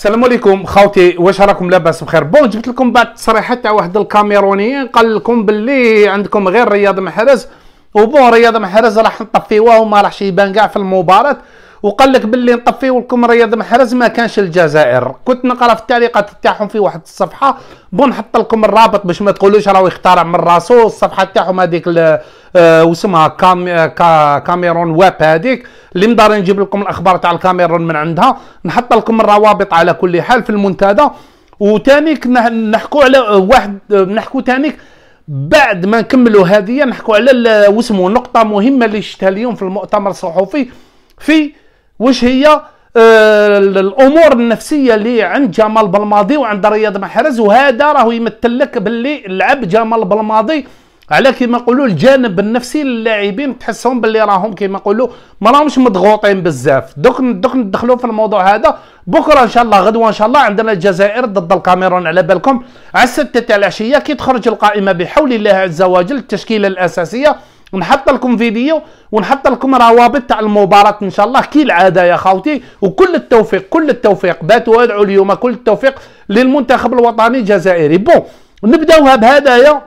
السلام عليكم خاوتي واش راكم لاباس بخير بون جبت لكم بعض التصريحات تاع واحد الكاميرونيين قال لكم باللي عندكم غير رياض محرز وبون رياض محرز راح نطفيوه وما راحش يبان كاع في المباراه وقال لك باللي نطفيو لكم رياض محرز ما كانش الجزائر كنت نقرا في التعليقات تاعهم في واحد الصفحه بون نحط لكم الرابط باش ما تقولوش راهو اخترع من راسو الصفحه تاعهم هذيك آه واسمها كام آه، كا كاميرون ويب هذيك اللي مدار نجيب لكم الاخبار تاع الكاميرون من عندها نحط لكم الروابط على كل حال في المنتدى وتانيك نحكوا على واحد نحكوا تانيك بعد ما نكملوا هذه نحكوا على واسمه نقطه مهمه اللي شفتها اليوم في المؤتمر الصحفي في واش هي آه، الامور النفسيه اللي عند جمال بلماضي وعند رياض محرز وهذا راه يمثل لك باللي لعب جمال بلماضي على كيما نقولوا الجانب النفسي للاعبين تحسهم باللي راهم كيما نقولوا ما راهمش مضغوطين بزاف دوك دوك ندخلوا في الموضوع هذا بكره ان شاء الله غدوه ان شاء الله عندنا الجزائر ضد الكاميرون على بالكم على 6 تاع العشيه كي تخرج القائمه بحول الله عز وجل التشكيله الاساسيه نحط لكم فيديو ونحط لكم روابط تاع المباراه ان شاء الله العاده يا خاوتي وكل التوفيق كل التوفيق باتوا ادعوا اليوم كل التوفيق للمنتخب الوطني الجزائري بون نبداوها بهدايا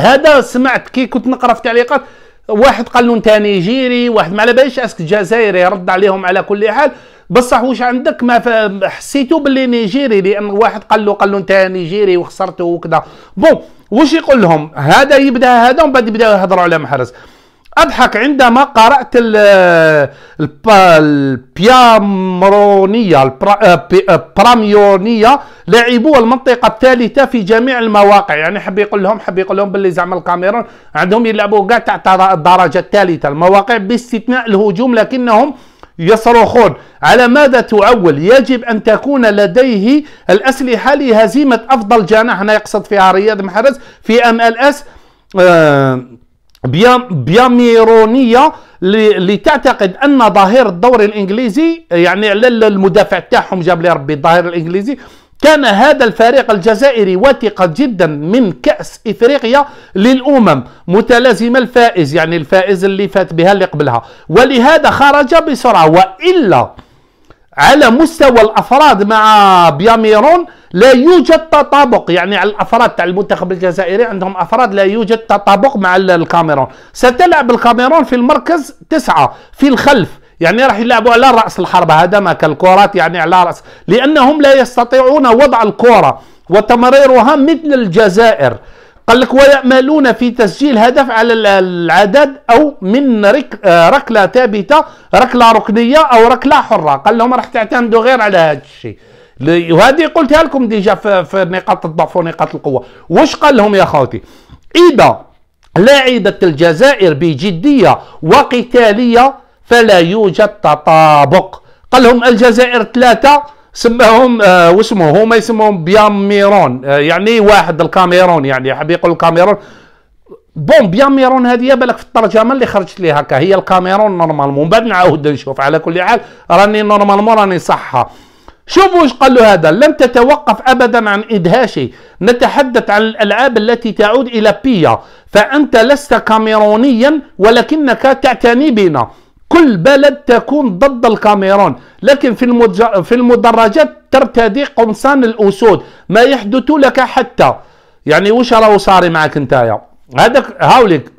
هذا سمعت كي كنت نقرا في التعليقات واحد قال له انت نيجيري واحد ما على باليش اسك جزائري رد عليهم على كل حال بصح واش عندك ما حسيتو باللي نيجيري لان واحد قال له قال له انت نيجيري وخسرته وكذا بون واش يقول لهم هذا يبدا هذا ومن بعد يبداو يهضروا على محرز أضحك عندما قرأت البيامرونية البراميونية آه، لعبوا المنطقة الثالثة في جميع المواقع يعني حب يقول لهم حب يقول لهم باللي زعما الكاميرون عندهم يلعبوا كاع تاع الدرجة الثالثة المواقع باستثناء الهجوم لكنهم يصرخون على ماذا تعول يجب أن تكون لديه الأسلحة لهزيمة أفضل جناح هنا يقصد فيها رياض محرز في أم ال أس آه بياميرونيه اللي تعتقد ان ظهير الدوري الانجليزي يعني على المدافع تاعهم جاب لي ربي الظهير الانجليزي كان هذا الفريق الجزائري واثقا جدا من كأس إفريقيا للأمم متلازم الفائز يعني الفائز اللي فات بها اللي قبلها ولهذا خرج بسرعة وإلا على مستوى الأفراد مع بياميرون لا يوجد تطابق يعني الافراد تاع المنتخب الجزائري عندهم افراد لا يوجد تطابق مع الكاميرون ستلعب الكاميرون في المركز تسعة في الخلف يعني راح يلعبوا على راس الحربه هذا ما كالكرات يعني على راس لانهم لا يستطيعون وضع الكره وتمريرها مثل الجزائر قال لك ويأملون في تسجيل هدف على العدد أو من رك... آه، ركلة ثابتة ركلة ركنية أو ركلة حرة قال لهم راح تعتمدوا غير على هذا الشيء وهذه قلتها لكم ديجا في, في نقاط الضعف ونقاط القوه واش قال لهم يا خوتي اذا لعبت الجزائر بجديه وقتاليه فلا يوجد تطابق قال لهم الجزائر ثلاثه سماهم آه واسمه هما يسموهم بيان ميرون آه يعني واحد الكاميرون يعني حاب يقول الكاميرون بون بيان ميرون هذه بالك في الترجمه اللي خرجت لي هكا هي الكاميرون نورمالمون بعد نعاود نشوف على كل حال راني نورمالمون راني صحه شوفوا ايش قال له هذا لم تتوقف ابدا عن ادهاشي نتحدث عن الالعاب التي تعود الى بيا فانت لست كاميرونيا ولكنك تعتني بنا كل بلد تكون ضد الكاميرون لكن في المدج... في المدرجات ترتدي قمصان الاسود ما يحدث لك حتى يعني وش راهو صاري معك نتايا هذاك هاوليك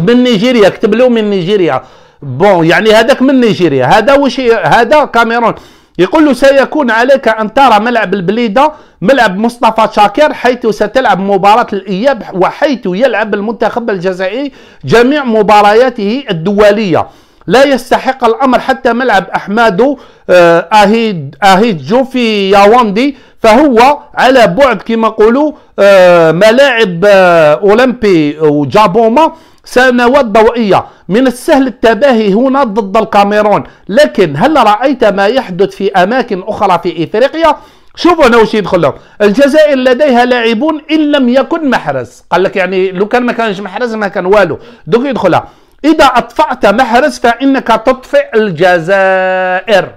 من نيجيريا كتب له من نيجيريا بون يعني هذاك من نيجيريا هذا وش هذا كاميرون يقول له سيكون عليك أن ترى ملعب البليدة ملعب مصطفى شاكر حيث ستلعب مباراة الإياب وحيث يلعب المنتخب الجزائري جميع مبارياته الدولية لا يستحق الأمر حتى ملعب أحمد آه، آهيد, آهيد جوفي ياوندي فهو على بعد كما نقولوا آه، ملاعب آه، اولمبي وجابوما سنوات ضوئيه من السهل التباهي هنا ضد الكاميرون لكن هل رايت ما يحدث في اماكن اخرى في افريقيا شوفوا هنا واش يدخل لهم الجزائر لديها لاعبون ان لم يكن محرز قال لك يعني لو كان ما كانش محرز ما كان والو دوك يدخلها اذا اطفأت محرز فانك تطفئ الجزائر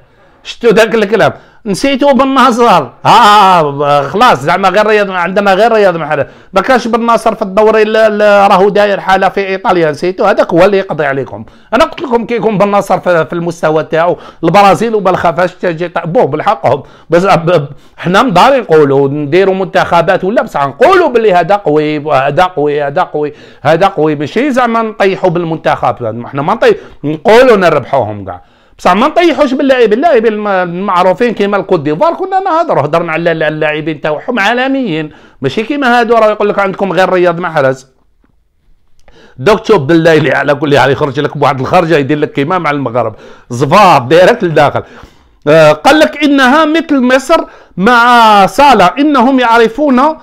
شتو ذاك الكلام نسيتو بالنصر ها آه، آه، آه، خلاص زعما غير رياض عندنا غير رياض محل ما كانش بالنصر في الدوري راهو داير حاله في ايطاليا نسيتو هذاك هو اللي يقضي عليكم انا قلت لكم كي يكون بالنصر في المستوى تاعو البرازيل وبالخفاش تجي بو بالحقهم بس حنا مضاري نقولوا نديروا منتخبات ولا بصح نقولوا باللي هذا قوي هذا قوي هذا قوي هذا قوي ماشي زعما نطيحوا بالمنتخب حنا ما نطيحوا نقولوا نربحوهم كاع بصح ما نطيحوش باللاعبين اللاعبين المعروفين كيما الكوت ديفوار كنا نهضروا هضرنا على اللاعبين تاعهم عالميين ماشي كيما هادو راه يقول لك عندكم غير رياض محرز دوك تشوف بالليلي على كل حال يخرج لك بواحد الخرجه يدير لك كيما مع المغرب زفاف دايركت لداخل آه، قال لك انها مثل مصر مع صاله انهم يعرفون آه،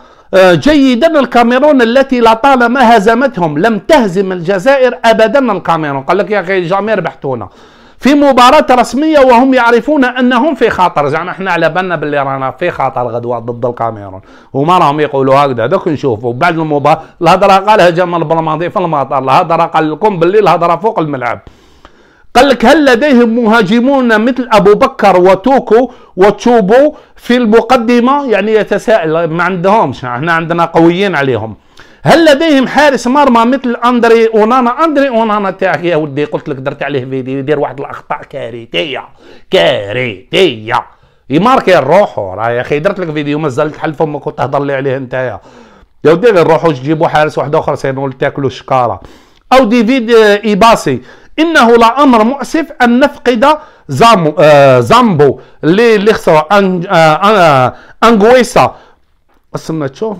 جيدا الكاميرون التي لطالما هزمتهم لم تهزم الجزائر ابدا الكاميرون قال لك يا اخي جامي ربحتونا في مباراة رسمية وهم يعرفون انهم في خطر زعما احنا على بالنا باللي رانا في خطر غدوة ضد الكاميرون وما راهم يقولوا هكذا دوك نشوفوا بعد المباراة الهضرة قالها جمال البلماضي في المطار الهضرة قال لكم باللي الهضرة فوق الملعب قال لك هل لديهم مهاجمون مثل ابو بكر وتوكو وتشوبو في المقدمه يعني يتساءل ما عندهمش احنا عندنا قويين عليهم هل لديهم حارس مرمى مثل اندري اونانا اندري اونانا تاعك يا ودي قلت لك درت عليه فيديو يدير واحد الاخطاء كارثيه كارثيه يماركي روحو راه يا اخي درت لك فيديو مازال تحل فمك وتهضر لي عليه انت يا ودي غير روحو حارس واحد اخر سينو تاكلوا شكاره او ديفيد ايباسي انه لامر مؤسف ان نفقد زامو آه زامبو اللي اللي خسر آه، آه، آه، انغويسا اسمنا تشوف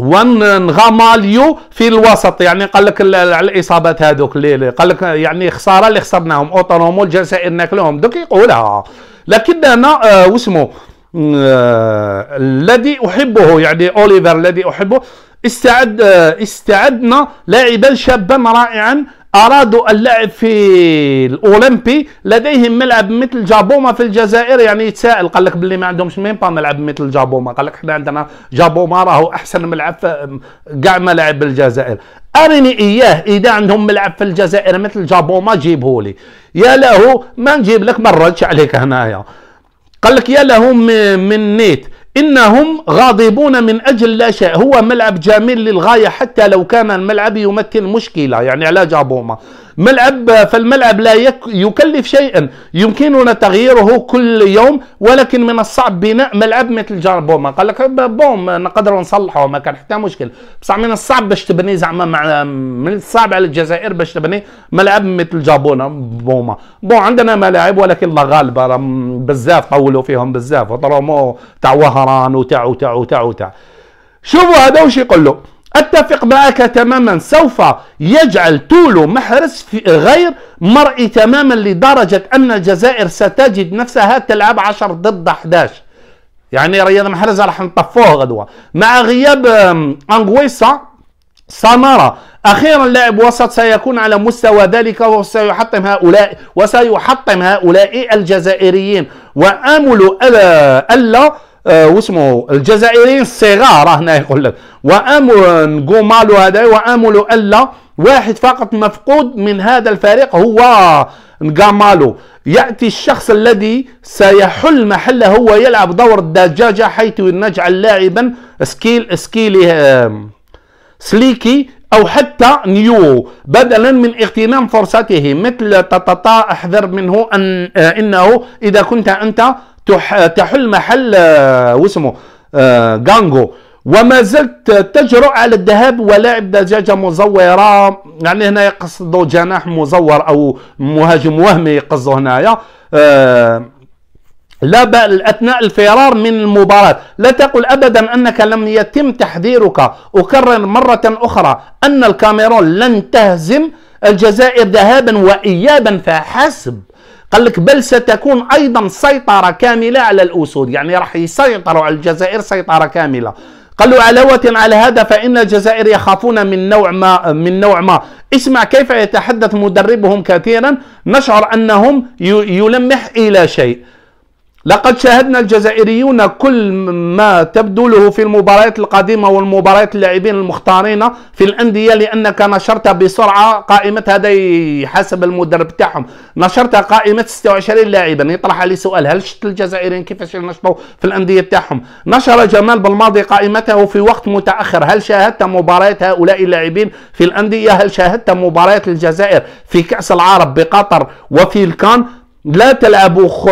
ونغماليو في الوسط يعني قال لك الاصابات هذوك اللي قال لك يعني خساره اللي خسرناهم اوتونومو الجزائر ناكلهم دوك يقولها لكن انا آه الذي آه الذي احبه يعني اوليفر الذي احبه استعد آه استعدنا لاعبا شابا رائعا أرادوا اللعب في الأولمبي لديهم ملعب مثل جابوما في الجزائر يعني يتساءل قال لك باللي ما عندهمش ميم با طيب، ملعب مثل جابوما قال لك حنا عندنا جابوما راهو أحسن ملعب كاع ملاعب بالجزائر أرني إياه إذا عندهم ملعب في الجزائر مثل جابوما جيبه لي يا له ما نجيب لك ما نردش عليك هنايا قال لك يا له من نيت إنهم غاضبون من أجل لا شيء هو ملعب جميل للغاية حتى لو كان الملعب يمثل مشكلة يعني علاج أبوما ملعب فالملعب لا يكلف شيئا يمكننا تغييره كل يوم ولكن من الصعب بناء ملعب مثل بوما قال لك بوم نقدر نصلحه ما كان حتى مشكل بصح من الصعب باش تبني زعما مع من الصعب على الجزائر باش تبني ملعب مثل جابونا بوما بون عندنا ملاعب ولكن الله غالبه بزاف طولوا فيهم بزاف وطرموا تاع وهران وتاع وتاع وتاع وتاع شوفوا هذا وش يقول له أتفق معك تماما سوف يجعل تولو محرز غير مرئي تماما لدرجة أن الجزائر ستجد نفسها تلعب 10 ضد 11 يعني رياض محرز راح نطفوه غدوة مع غياب أنغويسا سنرى أخيرا لاعب وسط سيكون على مستوى ذلك وسيحطم هؤلاء وسيحطم هؤلاء الجزائريين وآمل آه، ألا, ألا آه، واسمه الجزائريين الصغار هنا يقول لك وامل جومالو هذا وامل الا واحد فقط مفقود من هذا الفريق هو نقامالو ياتي الشخص الذي سيحل محله ويلعب دور الدجاجه حيث نجعل لاعبا سكيل سكيلي سليكي او حتى نيو بدلا من اغتنام فرصته مثل تططا احذر منه ان آه، انه اذا كنت انت تحل محل آه، واسمه آه، جانجو وما زلت تجرؤ على الذهاب ولاعب دجاجة مزورة يعني هنا يقصدوا جناح مزور أو مهاجم وهمي يقصدوا هنايا آه، لا لا اثناء الفرار من المباراه لا تقل ابدا انك لم يتم تحذيرك اكرر مره اخرى ان الكاميرون لن تهزم الجزائر ذهابا وايابا فحسب قال لك بل ستكون ايضا سيطره كامله على الاسود يعني راح يسيطروا على الجزائر سيطره كامله قالوا علاوة على هذا فإن الجزائر يخافون من نوع ما من نوع ما اسمع كيف يتحدث مدربهم كثيرا نشعر أنهم يلمح إلى شيء لقد شاهدنا الجزائريون كل ما تبذله في المباريات القديمه والمباريات اللاعبين المختارين في الانديه لانك نشرت بسرعه قائمه هذا حسب المدرب تاعهم نشرت قائمه 26 لاعبا يطرح علي سؤال هل شفت الجزائريين كيفاش ينشطوا في الانديه تاعهم نشر جمال بالماضي قائمته في وقت متاخر هل شاهدت مباريات هؤلاء اللاعبين في الانديه هل شاهدت مباريات الجزائر في كاس العرب بقطر وفي الكان لا تلعبوا خ...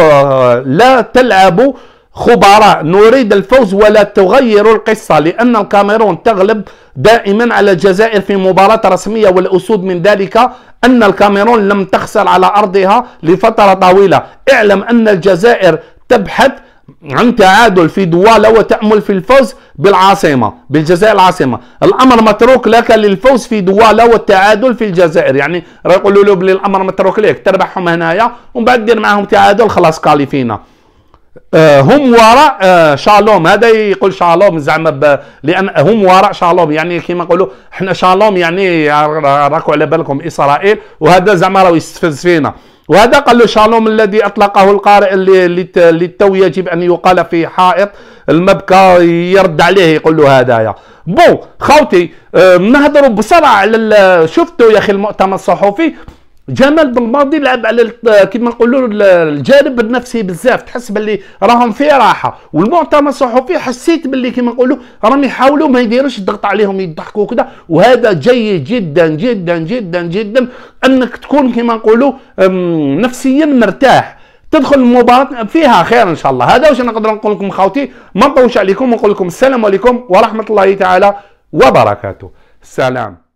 لا تلعبوا خبراء نريد الفوز ولا تغيروا القصة لأن الكاميرون تغلب دائما على الجزائر في مباراة رسمية والأسود من ذلك أن الكاميرون لم تخسر على أرضها لفترة طويلة اعلم أن الجزائر تبحث عن تعادل في دوالا وتأمل في الفوز بالعاصمة بالجزائر العاصمة الأمر متروك لك للفوز في دوالا والتعادل في الجزائر يعني راه يقولوا له بلي الأمر متروك لك تربحهم هنايا ومن بعد دير معاهم تعادل خلاص كاليفينا آه هم وراء آه شالوم هذا يقول شالوم زعما لان هم وراء شالوم يعني كيما نقولوا حنا شالوم يعني راكو على بالكم اسرائيل وهذا زعما راه يستفز فينا وهذا قال له شالوم الذي اطلقه القارئ اللي تو يجب ان يقال في حائط المبكى يرد عليه يقول له هدايا بون خوتي آه، نهضروا بسرعه على شفتوا يا اخي المؤتمر الصحفي جمال بالماضي لعب على كيما نقولوا الجانب النفسي بزاف تحس باللي راهم في راحه والمؤتمر الصحفي حسيت باللي كيما نقولوا راهم يحاولوا ما يديروش الضغط عليهم يضحكوا كذا وهذا جيد جدا جدا جدا جدا انك تكون كيما نقولوا نفسيا مرتاح تدخل المباراة فيها خير ان شاء الله هذا واش نقدر نقول لكم خوتي ما نطولش عليكم ونقول لكم السلام عليكم ورحمة الله تعالى وبركاته سلام